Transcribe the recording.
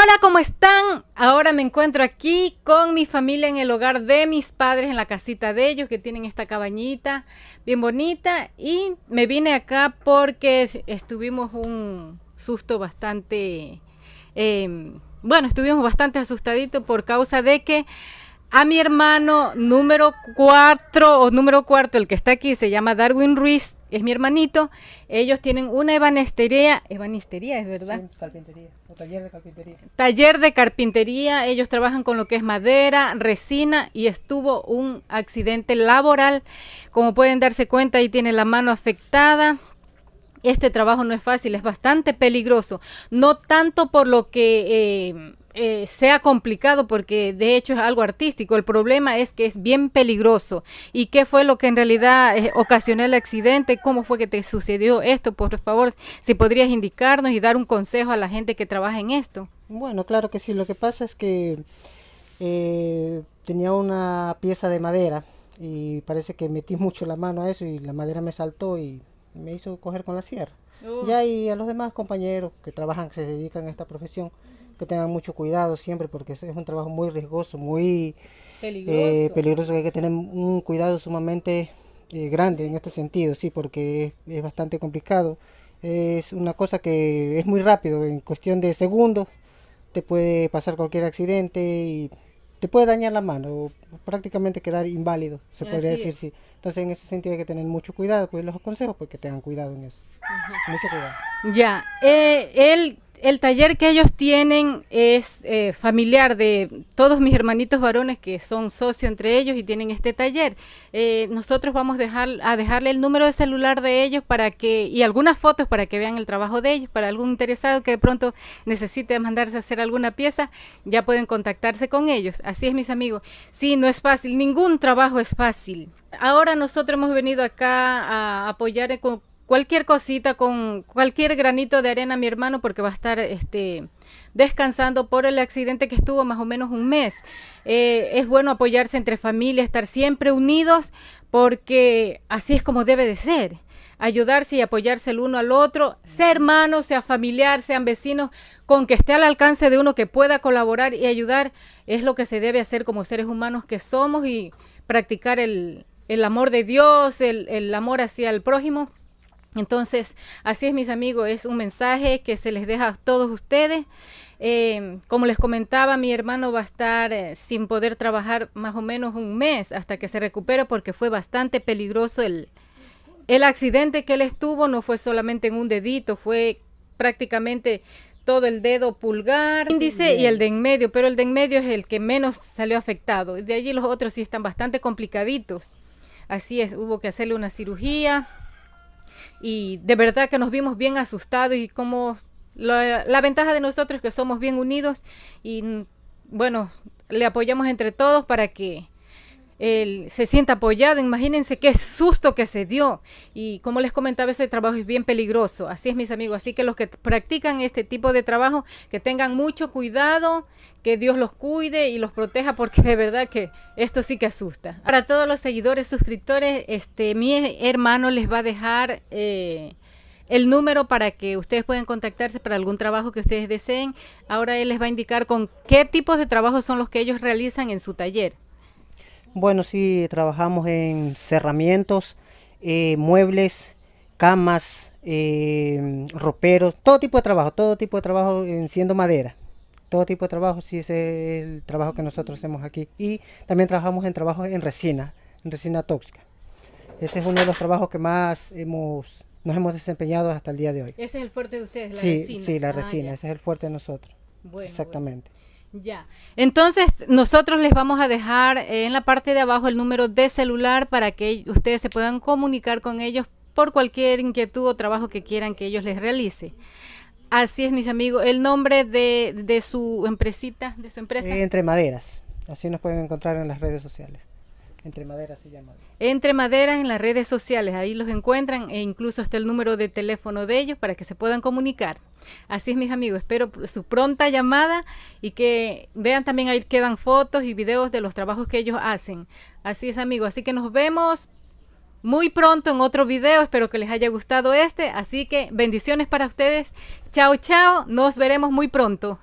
Hola, ¿cómo están? Ahora me encuentro aquí con mi familia en el hogar de mis padres, en la casita de ellos, que tienen esta cabañita bien bonita. Y me vine acá porque estuvimos un susto bastante... Eh, bueno, estuvimos bastante asustaditos por causa de que a mi hermano número cuatro o número cuarto, el que está aquí, se llama Darwin Ruiz, es mi hermanito. Ellos tienen una ebanistería, evanistería, es verdad. Sí, carpintería, o taller de carpintería. Taller de carpintería, ellos trabajan con lo que es madera, resina y estuvo un accidente laboral. Como pueden darse cuenta, ahí tiene la mano afectada. Este trabajo no es fácil, es bastante peligroso, no tanto por lo que... Eh, eh, sea complicado porque de hecho es algo artístico. El problema es que es bien peligroso. ¿Y qué fue lo que en realidad eh, ocasionó el accidente? ¿Cómo fue que te sucedió esto? Por favor, si podrías indicarnos y dar un consejo a la gente que trabaja en esto. Bueno, claro que sí. Lo que pasa es que eh, tenía una pieza de madera y parece que metí mucho la mano a eso y la madera me saltó y me hizo coger con la sierra. Ya y a los demás compañeros que trabajan, que se dedican a esta profesión, que tengan mucho cuidado siempre porque es un trabajo muy riesgoso, muy eh, peligroso, hay que tener un cuidado sumamente eh, grande en este sentido, sí, porque es, bastante complicado. Es una cosa que es muy rápido, en cuestión de segundos te puede pasar cualquier accidente y te puede dañar la mano, prácticamente quedar inválido, se puede decir, sí. Entonces en ese sentido hay que tener mucho cuidado, pues los consejos, porque pues, tengan cuidado en eso. Mucho cuidado. Ya, eh, él el taller que ellos tienen es eh, familiar de todos mis hermanitos varones que son socios entre ellos y tienen este taller. Eh, nosotros vamos dejar, a dejarle el número de celular de ellos para que y algunas fotos para que vean el trabajo de ellos. Para algún interesado que de pronto necesite mandarse a hacer alguna pieza, ya pueden contactarse con ellos. Así es, mis amigos. Sí, no es fácil. Ningún trabajo es fácil. Ahora nosotros hemos venido acá a apoyar cualquier cosita, con cualquier granito de arena, mi hermano, porque va a estar este, descansando por el accidente que estuvo más o menos un mes. Eh, es bueno apoyarse entre familia, estar siempre unidos, porque así es como debe de ser. Ayudarse y apoyarse el uno al otro, ser hermano, sea familiar, sean vecinos, con que esté al alcance de uno que pueda colaborar y ayudar, es lo que se debe hacer como seres humanos que somos y practicar el, el amor de Dios, el, el amor hacia el prójimo entonces, así es mis amigos, es un mensaje que se les deja a todos ustedes. Em, como les comentaba, mi hermano va a estar eh, sin poder trabajar más o menos un mes hasta que se recupere porque fue bastante peligroso el, el accidente que él estuvo. No fue solamente en un dedito, fue prácticamente todo el dedo pulgar, índice y el de en medio, pero el de en medio es el que menos salió afectado. De allí los otros sí están bastante complicaditos. Así es, hubo que hacerle una cirugía y de verdad que nos vimos bien asustados y como la, ventaja de nosotros es que somos bien unidos y bueno, le apoyamos entre todos para que él se sienta apoyado, imagínense qué susto que se dio. Y como les comentaba, ese trabajo es bien peligroso. Así es, mis amigos. Así que los que practican este tipo de trabajo, que tengan mucho cuidado, que Dios los cuide y los proteja, porque de verdad que esto sí que asusta. Para todos los seguidores, suscriptores, este, mi hermano les va a dejar. Eh, el número para que ustedes puedan contactarse para algún trabajo que ustedes deseen. Ahora él les va a indicar con qué tipos de trabajos son los que ellos realizan en su taller. Bueno, sí, trabajamos en cerramientos, eh, muebles, camas, eh, roperos, todo tipo de trabajo, todo tipo de trabajo en siendo madera. Todo tipo de trabajo, sí, ese es el trabajo que nosotros hacemos aquí. Y también trabajamos en trabajo en resina, en resina tóxica. Ese es uno de los trabajos que más hemos, nos hemos desempeñado hasta el día de hoy. Ese es el fuerte de ustedes, la resina. Sí, la ah, resina, ese es el fuerte de nosotros. Exactamente. Ya. Entonces, nosotros les vamos a dejar en la parte de abajo el número de celular para que ustedes se puedan comunicar con ellos por cualquier inquietud o trabajo que quieran que ellos les realicen, Así es, mis amigos. El nombre de, de su empresita, de su empresa. Entre Maderas. Así nos pueden encontrar en las redes sociales. Entre Madera se llama. Entre Madera en las redes sociales, ahí los encuentran e incluso está el número de teléfono de ellos para que se puedan comunicar. Así es, mis amigos, espero su pronta llamada y que vean también ahí quedan fotos y videos de los trabajos que ellos hacen. Así es, amigos, así que nos vemos muy pronto en otro video. Espero que les haya gustado este. Así que bendiciones para ustedes. Chao, chao. Nos veremos muy pronto.